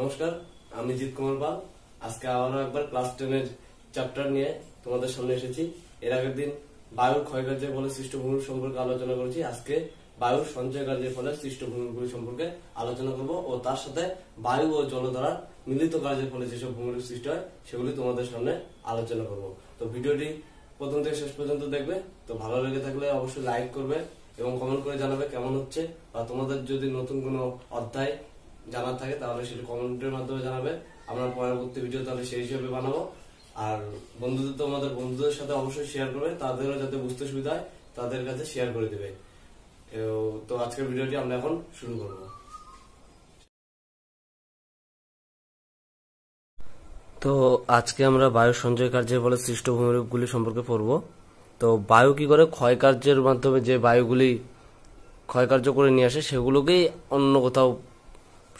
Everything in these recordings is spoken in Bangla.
নমস্কার আমি জিৎ কুমার পাল আজকে আবারও একবার ক্লাস টেনের চ্যাপ্টার নিয়ে তোমাদের সামনে এসেছি এর আগের দিন বায়ুর ক্ষয়কার্যের ফলে সৃষ্ট ভূমি সম্পর্কে আলোচনা করেছি আজকে বায়ুর সঞ্চয় কার্যের ফলে সৃষ্ট ভূমিগুলি সম্পর্কে আলোচনা করব ও তার সাথে বায়ু ও জলধারার মিলিত কার্যের ফলে যেসব ভূমির সৃষ্টি হয় সেগুলি তোমাদের সামনে আলোচনা করব তো ভিডিওটি প্রথম থেকে শেষ পর্যন্ত দেখবে তো ভালো লেগে থাকলে অবশ্যই লাইক করবে এবং কমেন্ট করে জানাবে কেমন হচ্ছে বা তোমাদের যদি নতুন কোনো অধ্যায় জানার থাকে তাহলে সেটা কমেন্টের মাধ্যমে জানাবে আমরা পরবর্তী ভিডিও তাহলে সেই হিসেবে বানাবো আর বন্ধুদের তো আমাদের বন্ধুদের সাথে অবশ্যই শেয়ার করবে তাদেরও যাতে বুঝতে সুবিধা হয় তাদের কাছে শেয়ার করে দেবে তো আজকের ভিডিওটি আমরা এখন শুরু করবো তো আজকে আমরা বায়ু সঞ্চয় কার্যের ফলে সৃষ্ট ভূমিরূপগুলি সম্পর্কে পড়ব তো বায়ু কি করে ক্ষয়কার্যের মাধ্যমে যে বায়ুগুলি ক্ষয়কার্য করে নিয়ে আসে সেগুলোকেই অন্য কোথাও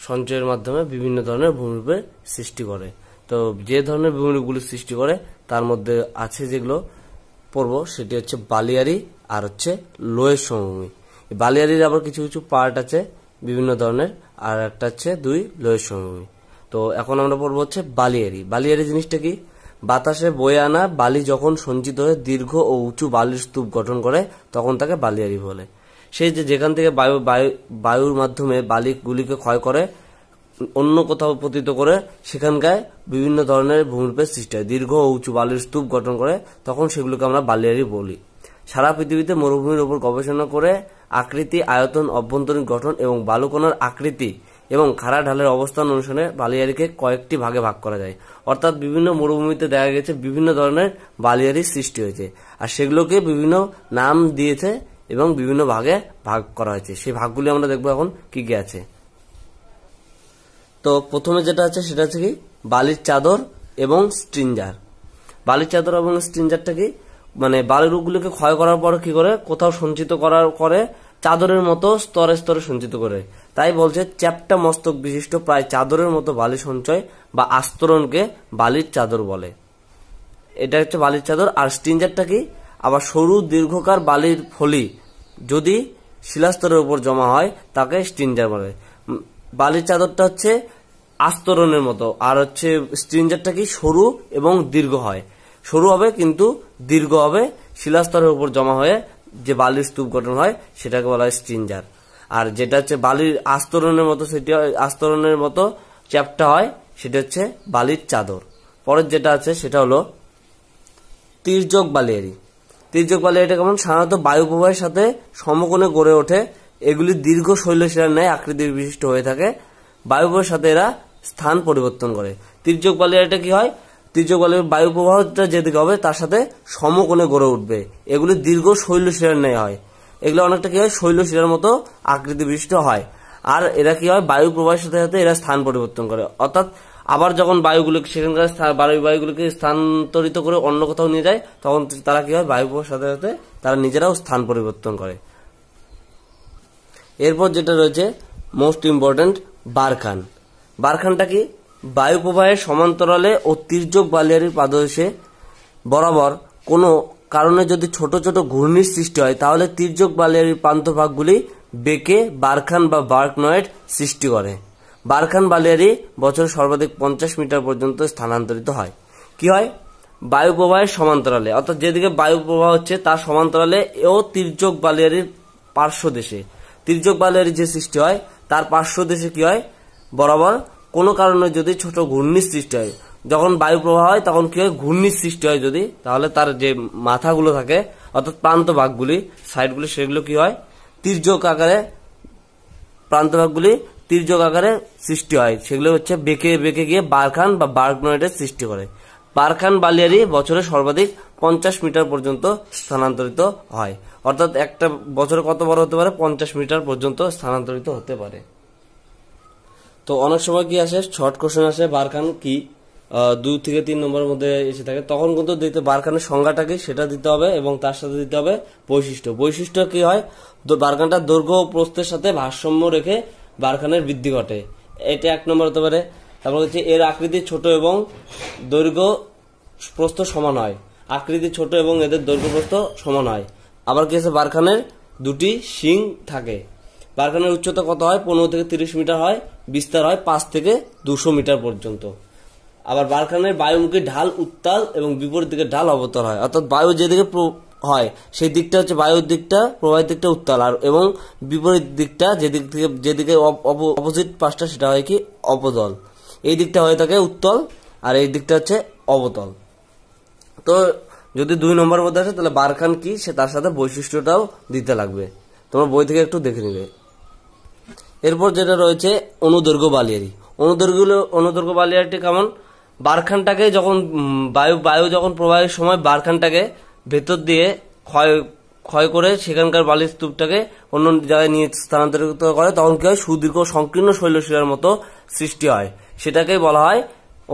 সঞ্চয়ের মাধ্যমে বিভিন্ন ধরনের ভূমিরূপের সৃষ্টি করে তো যে ধরনের ভূমিরূপগুলি সৃষ্টি করে তার মধ্যে আছে যেগুলো পর্ব সেটি হচ্ছে বালিয়ারি আর হচ্ছে লোয়ের সমভূমি বালিয়ারির আবার কিছু কিছু পার্ট আছে বিভিন্ন ধরনের আর একটা হচ্ছে দুই লোয়ের সমভূমি তো এখন আমরা পড়বো হচ্ছে বালিয়ারি বালিয়ারি জিনিসটা কি বাতাসে বয়ে আনা বালি যখন সঞ্চিত হয়ে দীর্ঘ ও উঁচু বালির স্তূপ গঠন করে তখন তাকে বালিয়ারি বলে সে যে যেখান থেকে বায়ু বায়ু বায়ুর মাধ্যমে বালিকগুলিকে ক্ষয় করে অন্য কোথাও পতিত করে সেখানকার বিভিন্ন ধরনের ভূমিরূপের সৃষ্টি হয় দীর্ঘ উঁচু বালির স্তূপ গঠন করে তখন সেগুলোকে আমরা বালিয়ারি বলি সারা পৃথিবীতে মরুভূমির উপর গবেষণা করে আকৃতি আয়তন অভ্যন্তরীণ গঠন এবং বালুকণার আকৃতি এবং খাড়া ঢালের অবস্থান অনুসারে বালিয়ারিকে কয়েকটি ভাগে ভাগ করা যায় অর্থাৎ বিভিন্ন মরুভূমিতে দেখা গেছে বিভিন্ন ধরনের বালিয়ারির সৃষ্টি হয়েছে আর সেগুলোকে বিভিন্ন নাম দিয়েছে এবং বিভিন্ন ভাগে ভাগ করা হয়েছে সেই ভাগগুলি আমরা দেখবো এখন কি কি আছে তো প্রথমে যেটা আছে সেটা হচ্ছে কি বালির চাদর এবং স্ট্রিঞ্জার বালির চাদর এবং স্ট্রিঞ্জারটা কি মানে বালির রূপগুলিকে ক্ষয় করার পর কি করে কোথাও সঞ্চিত করার করে চাদরের মতো স্তরে স্তরে সঞ্চিত করে তাই বলছে চ্যাপটা মস্তক বিশিষ্ট প্রায় চাদরের মতো বালি সঞ্চয় বা আস্তরণকে বালির চাদর বলে এটা হচ্ছে বালির চাদর আর স্ট্রিঞ্জারটা কি আবার সরু দীর্ঘকার বালির ফলি যদি শিলাস্তরের উপর জমা হয় তাকে স্টিঞ্জার বলে বালির চাদরটা হচ্ছে আস্তরণের মতো আর হচ্ছে স্ট্রিঞ্জারটা কি সরু এবং দীর্ঘ হয় সরু হবে কিন্তু দীর্ঘ হবে শিলাস্তরের উপর জমা হয়ে যে বালির স্তূপ গঠন হয় সেটাকে বলা হয় স্ট্রিঞ্জার আর যেটা হচ্ছে বালির আস্তরণের মতো সেটি আস্তরণের মতো চ্যাপটা হয় সেটা হচ্ছে বালির চাদর পরের যেটা আছে সেটা হলো তির্যক বালিয়ারি তির্যক বালি এটা কেমন সাধারণত বায়ু প্রবাহের সাথে সমকোণে গড়ে ওঠে এগুলি দীর্ঘ শৈলশিলার ন্যায় আকৃতির বিশিষ্ট হয়ে থাকে বায়ু প্রবাহের সাথে এরা স্থান পরিবর্তন করে তীর্যক বালি এটা কি হয় তীর্যক বালির বায়ু প্রবাহটা যেদিকে হবে তার সাথে সমকোণে গড়ে উঠবে এগুলি দীর্ঘ শৈলশিলার ন্যায় হয় এগুলো অনেকটা কি হয় শৈলশিলার মতো আকৃতি বিশিষ্ট হয় আর এরা কি হয় বায়ু প্রবাহের সাথে সাথে এরা স্থান পরিবর্তন করে অর্থাৎ আবার যখন বায়ুগুলোকে সেখানকার বায়ু বায়ুগুলোকে স্থানান্তরিত করে অন্য কোথাও নিয়ে যায় তখন তারা কি হয় বায়ু সাথে সাথে তারা নিজেরাও স্থান পরিবর্তন করে এরপর যেটা রয়েছে মোস্ট ইম্পর্ট্যান্ট বারখান বারখানটা কি বায়ু প্রবাহের সমান্তরালে ও তির্যক বালিয়ারির পাদদেশে বরাবর কোনো কারণে যদি ছোট ছোট ঘূর্ণির সৃষ্টি হয় তাহলে তির্যক বালিয়ারির প্রান্তভাগগুলি বেঁকে বারখান বা বার্কনয়েড সৃষ্টি করে বারখান বালিয়ারি বছরে সর্বাধিক পঞ্চাশ মিটার পর্যন্ত স্থানান্তরিত হয় কি হয় বায়ু প্রবাহের সমান্তরালে অর্থাৎ যেদিকে বায়ু প্রবাহ হচ্ছে তার সমান্তরালে এও তির্যক বালিয়ারির পার্শ্ব দেশে তির্যক বালিয়ারির যে সৃষ্টি হয় তার পার্শ্ব দেশে কি হয় বরাবর কোনো কারণে যদি ছোট ঘূর্ণির সৃষ্টি হয় যখন বায়ু প্রবাহ হয় তখন কি হয় ঘূর্ণির সৃষ্টি হয় যদি তাহলে তার যে মাথাগুলো থাকে অর্থাৎ প্রান্ত ভাগগুলি সাইডগুলি সেগুলো কি হয় তির্যক আকারে প্রান্ত ভাগগুলি তির্যক আকারে সৃষ্টি হয় সেগুলো হচ্ছে বেঁকে বেঁকে গিয়ে বারখান বা বার্গনয়েডের সৃষ্টি করে বারখান বালিয়ারি বছরে সর্বাধিক পঞ্চাশ মিটার পর্যন্ত স্থানান্তরিত হয় অর্থাৎ একটা বছরে কত বড় হতে পারে পঞ্চাশ মিটার পর্যন্ত স্থানান্তরিত হতে পারে তো অনেক সময় কি আসে শর্ট কোশ্চেন আসে বারখান কি দুই থেকে তিন নম্বরের মধ্যে এসে থাকে তখন কিন্তু দিতে বারখানের সংজ্ঞাটা কি সেটা দিতে হবে এবং তার সাথে দিতে হবে বৈশিষ্ট্য বৈশিষ্ট্য কি হয় বারখানটা দৈর্ঘ্য প্রস্তের সাথে ভারসাম্য রেখে বারখানের বৃদ্ধি ঘটে এটা এক নম্বর হতে পারে তারপর হচ্ছে এর আকৃতি ছোট এবং দৈর্ঘ্য প্রস্থ সমান হয় আকৃতি ছোট এবং এদের দৈর্ঘ্য প্রস্ত সমান হয় আবার কি আছে বারখানের দুটি শিং থাকে বারখানের উচ্চতা কত হয় পনেরো থেকে তিরিশ মিটার হয় বিস্তার হয় পাঁচ থেকে দুশো মিটার পর্যন্ত আবার বারখানের বায়ুমুখী ঢাল উত্তাল এবং বিপরীত দিকে ঢাল অবতর হয় অর্থাৎ বায়ু যেদিকে হয় সেই দিকটা হচ্ছে বায়ুর দিকটা প্রবাহের দিকটা উত্তাল আর এবং বিপরীত দিকটা যেদিক থেকে যেদিকে অপোজিট পাশটা সেটা হয় কি অপতল এই দিকটা হয়ে থাকে উত্তল আর এই দিকটা হচ্ছে অবতল তো যদি দুই নম্বর মধ্যে আসে তাহলে বারখান কি সে তার সাথে বৈশিষ্ট্যটাও দিতে লাগবে তোমার বই থেকে একটু দেখে নেবে এরপর যেটা রয়েছে অনুদৈর্ঘ্য বালিয়ারি অনুদৈর্ঘ্য অনুদৈর্ঘ্য বালিয়ারিটি কেমন বারখানটাকে যখন বায়ু বায়ু যখন প্রবাহের সময় বারখানটাকে ভেতর দিয়ে ক্ষয় ক্ষয় করে সেখানকার বালির স্তূপটাকে অন্য জায়গায় নিয়ে স্থানান্তরিত করে তখন কি হয় সুদীর্ঘ সংকীর্ণ শৈলশিলার মতো সৃষ্টি হয় সেটাকে বলা হয়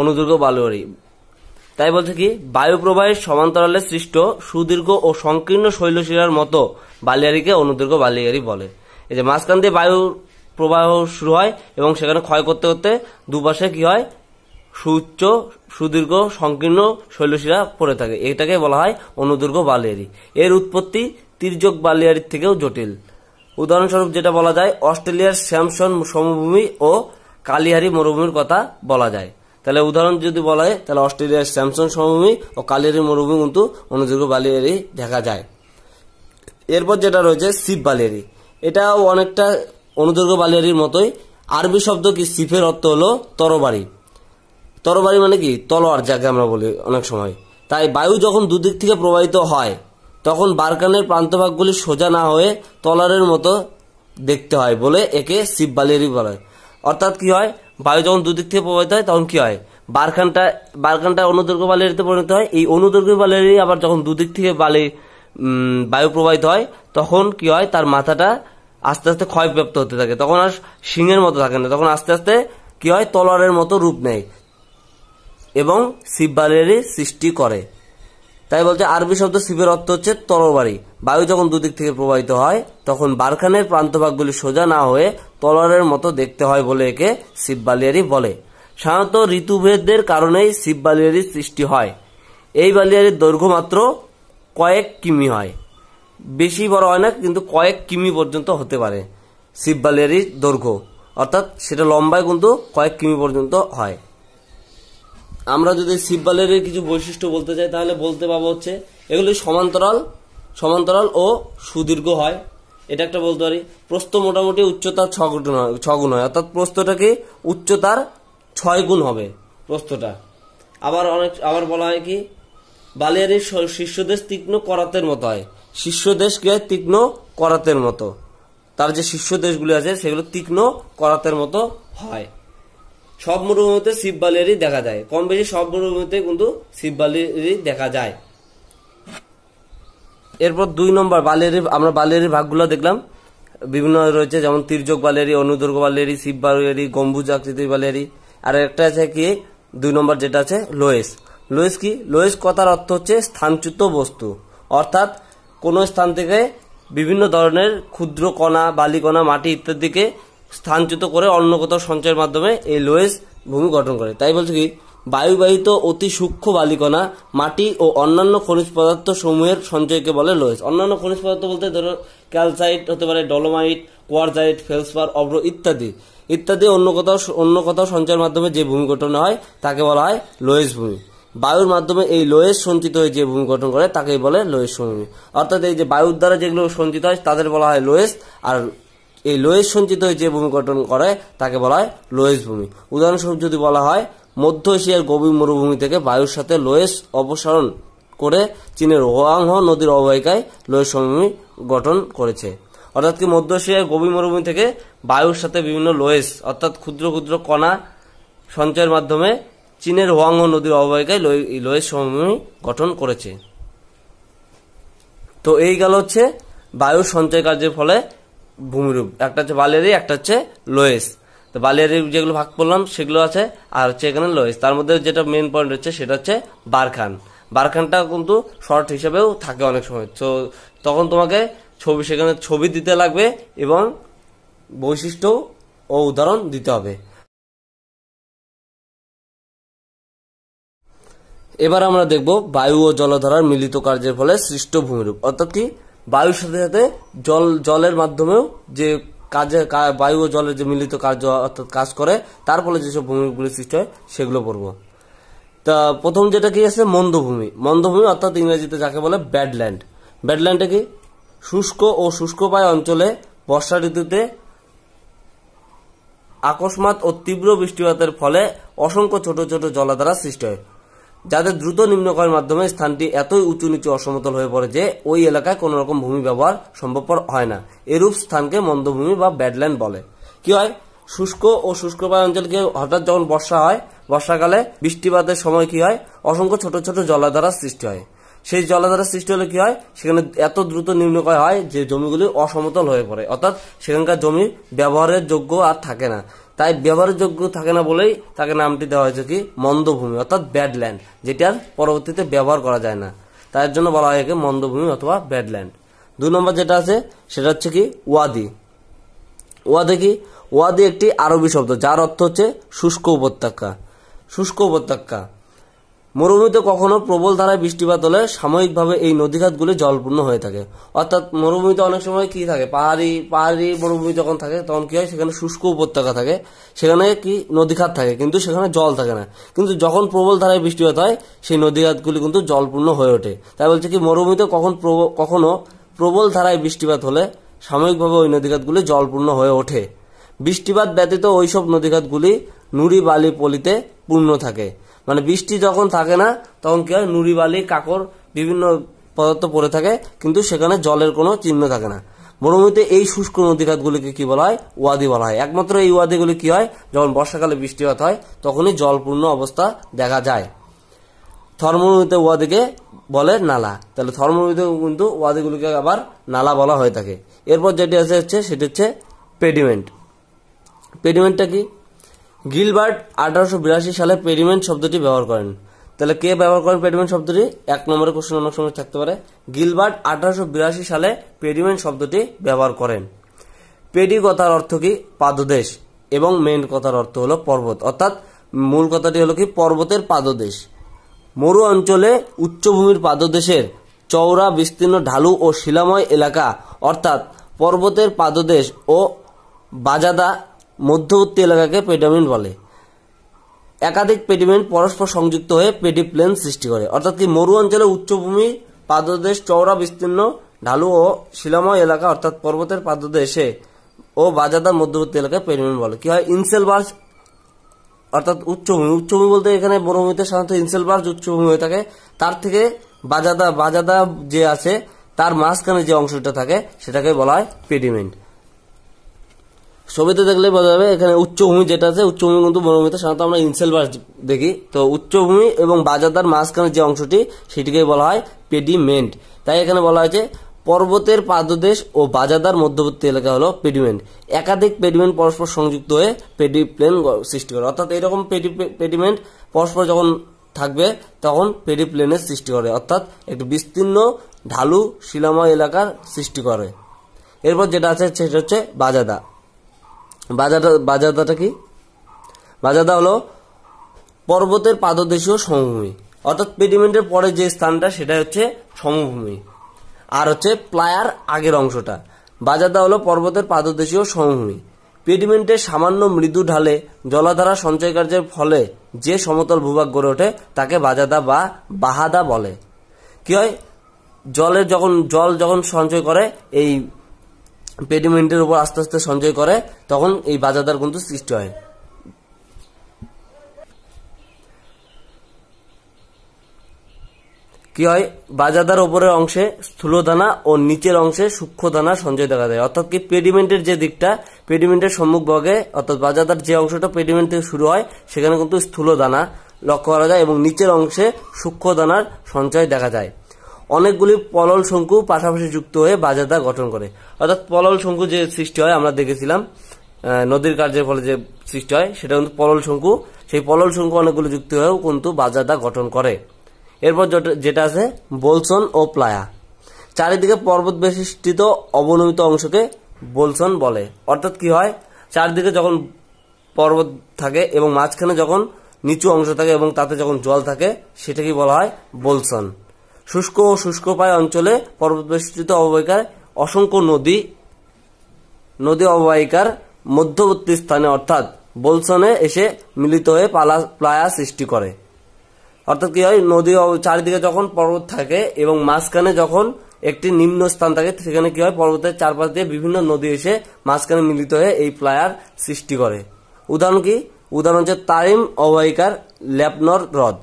অনুদীর্ঘ বালুয়ারি তাই বলছে কি বায়ু প্রবাহের সমান্তরালে সৃষ্ট সুদীর্ঘ ও সংকীর্ণ শৈলশিলার মতো বালিয়ারিকে অনুদীর্ঘ বালিয়ারি বলে এই যে মাঝখান দিয়ে বায়ু প্রবাহ শুরু হয় এবং সেখানে ক্ষয় করতে করতে দুপাশে কি হয় সুউচ্চ সুদীর্ঘ সংকীর্ণ শৈলশিরা পড়ে থাকে এটাকে বলা হয় অনুদুর্গ বালিয়ারি এর উৎপত্তি তির্যক বালিয়ারির থেকেও জটিল উদাহরণস্বরূপ যেটা বলা যায় অস্ট্রেলিয়ার স্যামসন সমভূমি ও কালিহারি মরুভূমির কথা বলা যায় তাহলে উদাহরণ যদি বলা হয় তাহলে অস্ট্রেলিয়ার স্যামসন সমভূমি ও কালিয়ারি মরুভূমি কিন্তু অনুযোগ্য বালিয়ারি দেখা যায় এরপর যেটা রয়েছে সিপ বালিয়ারি এটাও অনেকটা অনুদৈর্ঘ্য বালিয়ারির মতোই আরবি শব্দ কি সিফের অর্থ হলো তরবারি তরবারি মানে কি তলোয়ার যাকে আমরা বলি অনেক সময় তাই বায়ু যখন দুদিক থেকে প্রবাহিত হয় তখন বারকানের প্রান্তভাগগুলি সোজা না হয়ে তলারের মতো দেখতে হয় বলে একে শিব শিববালেরই বলা হয় অর্থাৎ কি হয় বায়ু যখন দুদিক থেকে প্রবাহিত হয় তখন কি হয় বারখানটা বারখানটা অনুদৈর্ঘ্য বালিতে পরিণত হয় এই অনুদৈর্ঘ্য বালিয়ারি আবার যখন দুদিক থেকে বালি বায়ু প্রবাহিত হয় তখন কি হয় তার মাথাটা আস্তে আস্তে ক্ষয়প্রাপ্ত হতে থাকে তখন আর সিংহের মতো থাকে না তখন আস্তে আস্তে কি হয় তলোয়ারের মতো রূপ নেয় এবং শিববালের সৃষ্টি করে তাই বলছে আরবি শব্দ শিবের অর্থ হচ্ছে তরবারি বায়ু যখন দুদিক থেকে প্রবাহিত হয় তখন বারখানের প্রান্তভাগগুলি সোজা না হয়ে তলরের মতো দেখতে হয় বলে একে শিববালিয়ারি বলে সাধারণত ঋতুভেদের কারণেই সিব্বালিয়ারির সৃষ্টি হয় এই বালিয়ারির দৈর্ঘ্য মাত্র কয়েক কিমি হয় বেশি বড় হয় না কিন্তু কয়েক কিমি পর্যন্ত হতে পারে শিববালিয়ারির দৈর্ঘ্য অর্থাৎ সেটা লম্বায় কিন্তু কয়েক কিমি পর্যন্ত হয় আমরা যদি সিপবালের কিছু বৈশিষ্ট্য বলতে চাই তাহলে বলতে পাবো হচ্ছে এগুলি সমান্তরাল সমান্তরাল ও সুদীর্ঘ হয় এটা একটা বলতে পারি প্রস্ত মোটামুটি উচ্চতার ছগুণ হয় ছগুণ হয় অর্থাৎ প্রস্তটাকে উচ্চতার ছয় গুণ হবে প্রস্থটা আবার অনেক আবার বলা হয় কি বালিয়ারির শীর্ষদেশ তীক্ষ্ণ করাতের মতো হয় শীর্ষদেশ কি হয় তীক্ষ্ণ করাতের মতো তার যে শীর্ষদেশগুলি আছে সেগুলো তীক্ষ্ণ করাতের মতো হয় সব মরুভূমিতে শিববালেরই দেখা যায় কম বেশি সব মরুভূমিতে কিন্তু শিববালেরই দেখা যায় এরপর দুই নম্বর বালেরি আমরা বালেরি ভাগগুলো দেখলাম বিভিন্ন রয়েছে যেমন তির্যক বালেরি অনুদর্গ বালেরি শিব বালেরি গম্বুজ আকৃতির বালেরি আর একটা আছে কি দুই নম্বর যেটা আছে লোয়েস লোয়েস কি লোয়েস কথার অর্থ হচ্ছে স্থানচ্যুত বস্তু অর্থাৎ কোনো স্থান থেকে বিভিন্ন ধরনের ক্ষুদ্র কণা বালিকণা মাটি ইত্যাদিকে স্থানচ্যুত করে অন্য কোথাও সঞ্চয়ের মাধ্যমে এই লোয়েস ভূমি গঠন করে তাই বলছে কি বায়ুবাহিত অতি সূক্ষ্ম বালিকণা মাটি ও অন্যান্য খনিজ পদার্থ সমূহের সঞ্চয়কে বলে লোয়েস অন্যান্য খনিজ পদার্থ বলতে ধরো ক্যালসাইট হতে পারে ডলোমাইট কোয়ারজাইট ফেলসপার অব্র ইত্যাদি ইত্যাদি অন্য কোথাও অন্য কোথাও সঞ্চয়ের মাধ্যমে যে ভূমি গঠন হয় তাকে বলা হয় লোয়েস ভূমি বায়ুর মাধ্যমে এই লোয়েস সঞ্চিত হয়ে যে ভূমি গঠন করে তাকেই বলে লোয়েস ভূমি অর্থাৎ এই যে বায়ুর দ্বারা যেগুলো সঞ্চিত হয় তাদের বলা হয় লোয়েস আর এই লোয়েস সঞ্চিত হয়ে যে ভূমি গঠন করে তাকে বলা হয় লোয়েস ভূমি উদাহরণস্বরূপ যদি বলা হয় মধ্য এশিয়ার গভীর মরুভূমি থেকে বায়ুর সাথে লোয়েস অপসারণ করে চীনের ওয়াংহ নদীর অববাহিকায় লোয়েস সমভূমি গঠন করেছে অর্থাৎ কি মধ্য এশিয়ার গভীর মরুভূমি থেকে বায়ুর সাথে বিভিন্ন লোয়েস অর্থাৎ ক্ষুদ্র ক্ষুদ্র কণা সঞ্চয়ের মাধ্যমে চীনের ওয়াংহ নদীর অববাহিকায় লোয়েস সমভূমি গঠন করেছে তো এই গেল হচ্ছে বায়ু সঞ্চয় কার্যের ফলে ভূমিরূপ একটা হচ্ছে বালিয়ারি একটা হচ্ছে লোয়েস তো বালিয়ারি যেগুলো ভাগ করলাম সেগুলো আছে আর হচ্ছে এখানে লোয়েস তার মধ্যে যেটা মেন পয়েন্ট হচ্ছে সেটা হচ্ছে বারখান বারখানটা কিন্তু শর্ট হিসেবেও থাকে অনেক সময় তো তখন তোমাকে ছবি সেখানে ছবি দিতে লাগবে এবং বৈশিষ্ট্য ও উদাহরণ দিতে হবে এবার আমরা দেখব বায়ু ও জলধারার মিলিত কার্যের ফলে সৃষ্ট ভূমিরূপ অর্থাৎ কি বায়ুর সাথে সাথে জল জলের মাধ্যমেও যে কাজে বায়ু ও জলের যে মিলিত কাজ অর্থাৎ কাজ করে তার ফলে যেসব ভূমিগুলি সৃষ্টি হয় সেগুলো পড়ব তা প্রথম যেটা কি আছে মন্দভূমি মন্দভূমি অর্থাৎ ইংরেজিতে যাকে বলে ব্যাডল্যান্ড ব্যাডল্যান্ডে কি শুষ্ক ও শুষ্ক পায় অঞ্চলে বর্ষা ঋতুতে আকস্মাত ও তীব্র বৃষ্টিপাতের ফলে অসংখ্য ছোট ছোট জলাধারা সৃষ্টি হয় যাদের দ্রুত নিম্নকয়ের মাধ্যমে স্থানটি এতই উঁচু নিচু অসমতল হয়ে পড়ে যে ওই এলাকায় কোনো রকম ভূমি ব্যবহার সম্ভবপর হয় না এরূপ স্থানকে মন্দভূমি বা ব্যাডল্যান্ড বলে কি হয় শুষ্ক ও শুষ্ক অঞ্চলকে হঠাৎ যখন বর্ষা হয় বর্ষাকালে বৃষ্টিপাতের সময় কি হয় অসংখ্য ছোট ছোট জলাধারার সৃষ্টি হয় সেই জলাধারের সৃষ্টি হলে কি হয় সেখানে এত দ্রুত নিম্নকয় হয় যে জমিগুলি অসমতল হয়ে পড়ে অর্থাৎ সেখানকার জমি ব্যবহারের যোগ্য আর থাকে না তাই ব্যবহারযোগ্য থাকে না বলেই তাকে নামটি দেওয়া হয়েছে কি মন্দভূমি অর্থাৎ ব্যাডল্যান্ড যেটার পরবর্তীতে ব্যবহার করা যায় না তার জন্য বলা হয় মন্দভূমি অথবা ব্যাডল্যান্ড দু নম্বর যেটা আছে সেটা হচ্ছে কি ওয়াদি ওয়াদি কি ওয়াদি একটি আরবি শব্দ যার অর্থ হচ্ছে শুষ্ক উপত্যকা শুষ্ক উপত্যকা মরুভূমিতে কখনো প্রবল ধারায় বৃষ্টিপাত হলে সাময়িকভাবে এই নদীঘাতগুলি জলপূর্ণ হয়ে থাকে অর্থাৎ মরুভূমিতে অনেক সময় কি থাকে পাহাড়ি পাহাড়ি মরুভূমি যখন থাকে তখন কি হয় সেখানে শুষ্ক উপত্যকা থাকে সেখানে কি নদীঘাত থাকে কিন্তু সেখানে জল থাকে না কিন্তু যখন প্রবল ধারায় বৃষ্টিপাত হয় সেই নদীঘাতগুলি কিন্তু জলপূর্ণ হয়ে ওঠে তাই বলছে কি মরুভূমিতে কখন কখনো প্রবল ধারায় বৃষ্টিপাত হলে সাময়িকভাবে ওই নদীঘাতগুলি জলপূর্ণ হয়ে ওঠে বৃষ্টিপাত ব্যতীত ওইসব নদীঘাতগুলি নুড়ি বালি পলিতে পূর্ণ থাকে মানে বৃষ্টি যখন থাকে না তখন কি হয় নুড়ি বালি কাকর বিভিন্ন পদার্থ পড়ে থাকে কিন্তু সেখানে জলের কোনো চিহ্ন থাকে না মরুভূমিতে এই শুষ্ক নদীঘাতগুলিকে কি বলা হয় ওয়াদি বলা হয় একমাত্র এই ওয়াদিগুলি কি হয় যখন বর্ষাকালে বৃষ্টিপাত হয় তখনই জলপূর্ণ অবস্থা দেখা যায় থর্মভূমিতে ওয়াদিকে বলে নালা তাহলে থর্মভূমিতে কিন্তু ওয়াদিগুলিকে আবার নালা বলা হয়ে থাকে এরপর যেটি আছে হচ্ছে সেটি হচ্ছে পেডিমেন্ট পেডিমেন্টটা কি গিলবার্ট আঠারোশো বিরাশি সালে পেরিমেন্ট শব্দটি ব্যবহার করেন তাহলে কে ব্যবহার করেন পেরিমেন্ট শব্দটি এক নম্বরের কোশ্চেন অনেক সময় থাকতে পারে গিলবার্ট আঠারোশো বিরাশি সালে পেরিমেন্ট শব্দটি ব্যবহার করেন পেডি কথার অর্থ কি পাদদেশ এবং মেন কথার অর্থ হলো পর্বত অর্থাৎ মূল কথাটি হলো কি পর্বতের পাদদেশ মরু অঞ্চলে উচ্চভূমির পাদদেশের চওড়া বিস্তীর্ণ ঢালু ও শিলাময় এলাকা অর্থাৎ পর্বতের পাদদেশ ও বাজাদা মধ্যবর্তী এলাকাকে পেডামেন্ট বলে একাধিক পেডিমেন্ট পরস্পর সংযুক্ত হয়ে পেডিপ্লেন সৃষ্টি করে অর্থাৎ কি মরু অঞ্চলে উচ্চভূমি পাদদেশ চওড়া বিস্তীর্ণ ঢালু ও শিলাময় এলাকা অর্থাৎ পর্বতের পাদদেশে ও বাজাদার মধ্যবর্তী এলাকায় পেডিমেন্ট বলে কি হয় ইনসেল অর্থাৎ উচ্চভূমি উচ্চভূমি বলতে এখানে বনভূমিতে সাধারণত ইনসেল উচ্চভূমি হয়ে থাকে তার থেকে বাজাদা বাজাদা যে আছে তার মাঝখানে যে অংশটা থাকে সেটাকে বলা হয় পেডিমেন্ট ছবিতে দেখলে বোঝা যাবে এখানে উচ্চভূমি যেটা আছে উচ্চভূমি কিন্তু বনভূমিতে সাধারণত আমরা ইনসেল বাস দেখি তো উচ্চভূমি এবং বাজাদার মাঝখানে যে অংশটি সেটিকে বলা হয় পেডিমেন্ট তাই এখানে বলা হয়েছে পর্বতের পাদদেশ ও বাজাদার মধ্যবর্তী এলাকা হলো পেডিমেন্ট একাধিক পেডিমেন্ট পরস্পর সংযুক্ত হয়ে পেডিপ্লেন সৃষ্টি করে অর্থাৎ এরকম পেডিমেন্ট পরস্পর যখন থাকবে তখন পেডিপ্লেনের সৃষ্টি করে অর্থাৎ একটি বিস্তীর্ণ ঢালু শিলাময় এলাকার সৃষ্টি করে এরপর যেটা আছে সেটা হচ্ছে বাজাদা বাজারটা বাজারদাটা কি বাজারদা হলো পর্বতের পাদদেশীয় সমভূমি অর্থাৎ পেডিমেন্টের পরে যে স্থানটা সেটা হচ্ছে সমভূমি আর হচ্ছে প্লায়ার আগের অংশটা বাজারদা হলো পর্বতের পাদদেশীয় সমভূমি পেডিমেন্টের সামান্য মৃদু ঢালে জলাধারা সঞ্চয় কার্যের ফলে যে সমতল ভূভাগ গড়ে ওঠে তাকে বাজাদা বা বাহাদা বলে কি হয় জলের যখন জল যখন সঞ্চয় করে এই পেডিমেন্টের উপর আস্তে আস্তে সঞ্চয় করে তখন এই বাজাদার কিন্তু সৃষ্টি হয় কি হয় বাজাদার ওপরের অংশে স্থূলদানা ও নিচের অংশে সূক্ষ্ম দানা সঞ্চয় দেখা যায় অর্থাৎ কি পেডিমেন্টের যে দিকটা পেডিমেন্টের ভাগে অর্থাৎ বাজাদার যে অংশটা পেডিমেন্ট থেকে শুরু হয় সেখানে কিন্তু স্থূলদানা লক্ষ্য করা যায় এবং নিচের অংশে সূক্ষ্ম দানার সঞ্চয় দেখা যায় অনেকগুলি পলল শঙ্কু পাশাপাশি যুক্ত হয়ে বাজারদা গঠন করে অর্থাৎ পলল শঙ্কু যে সৃষ্টি হয় আমরা দেখেছিলাম নদীর কার্যের ফলে যে সৃষ্টি হয় সেটা কিন্তু পলল শঙ্কু সেই পলল শঙ্কু অনেকগুলো যুক্ত হয়েও কিন্তু বাজারদা গঠন করে এরপর যেটা আছে বোলসন ও প্লায়া চারিদিকে পর্বত বিশিষ্টিত অবনমিত অংশকে বোলসন বলে অর্থাৎ কি হয় চারদিকে যখন পর্বত থাকে এবং মাঝখানে যখন নিচু অংশ থাকে এবং তাতে যখন জল থাকে সেটাকে বলা হয় বোলসন শুষ্ক ও শুষ্ক পায় অঞ্চলে পর্বতবেষ্টিত অববাহিকার অসংখ্য নদী নদী অববাহিকার মধ্যবর্তী স্থানে অর্থাৎ বলসনে এসে মিলিত হয়ে পালা প্লায়া সৃষ্টি করে অর্থাৎ কি হয় নদী চারিদিকে যখন পর্বত থাকে এবং মাঝখানে যখন একটি নিম্ন স্থান থাকে সেখানে কি হয় পর্বতের চারপাশ দিয়ে বিভিন্ন নদী এসে মাঝখানে মিলিত হয়ে এই প্লায়ার সৃষ্টি করে উদাহরণ কি উদাহরণ হচ্ছে তারিম অববাহিকার ল্যাপনর হ্রদ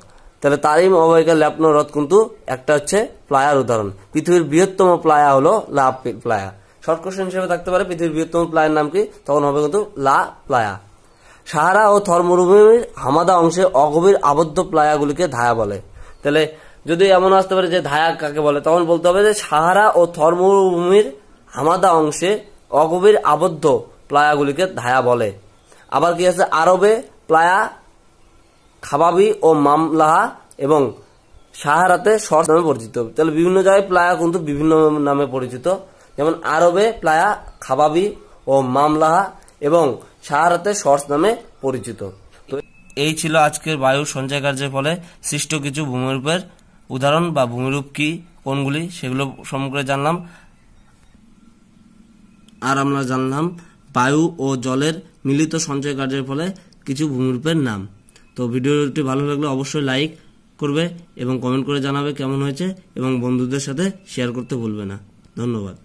তাহলে তারিম অবয়কার ল্যাপনো হ্রদ কিন্তু একটা হচ্ছে প্লায়ার উদাহরণ পৃথিবীর বৃহত্তম প্লায়া হলো লা প্লায়া শর্ট কোশ্চেন হিসেবে থাকতে পারে পৃথিবীর বৃহত্তম প্লায়ার নাম কি তখন হবে কিন্তু লা প্লায়া সাহারা ও থর্মরুভূমির হামাদা অংশে অগভীর আবদ্ধ প্লায়াগুলিকে ধায়া বলে তাহলে যদি এমন আসতে পারে যে ধায়া কাকে বলে তখন বলতে হবে যে সাহারা ও থর্মরুভূমির হামাদা অংশে অগভীর আবদ্ধ প্লায়াগুলিকে ধায়া বলে আবার কি আছে আরবে প্লায়া খাবাবি ও মামলাহা এবং সাহারাতে শর নামে পরিচিত তাহলে বিভিন্ন জায়গায় প্লায়া কিন্তু বিভিন্ন নামে পরিচিত যেমন আরবে প্লায়া খাবাবি ও মামলাহা এবং সাহারাতে শর্স নামে পরিচিত তো এই ছিল আজকের বায়ু সঞ্চয় কার্যের ফলে সৃষ্ট কিছু ভূমিরূপের উদাহরণ বা ভূমিরূপ কি কোনগুলি সেগুলো সম্পর্কে জানলাম আর আমরা জানলাম বায়ু ও জলের মিলিত সঞ্চয় কার্যের ফলে কিছু ভূমিরূপের নাম তো ভিডিওটি ভালো লাগলে অবশ্যই লাইক করবে এবং কমেন্ট করে জানাবে কেমন হয়েছে এবং বন্ধুদের সাথে শেয়ার করতে ভুলবে না ধন্যবাদ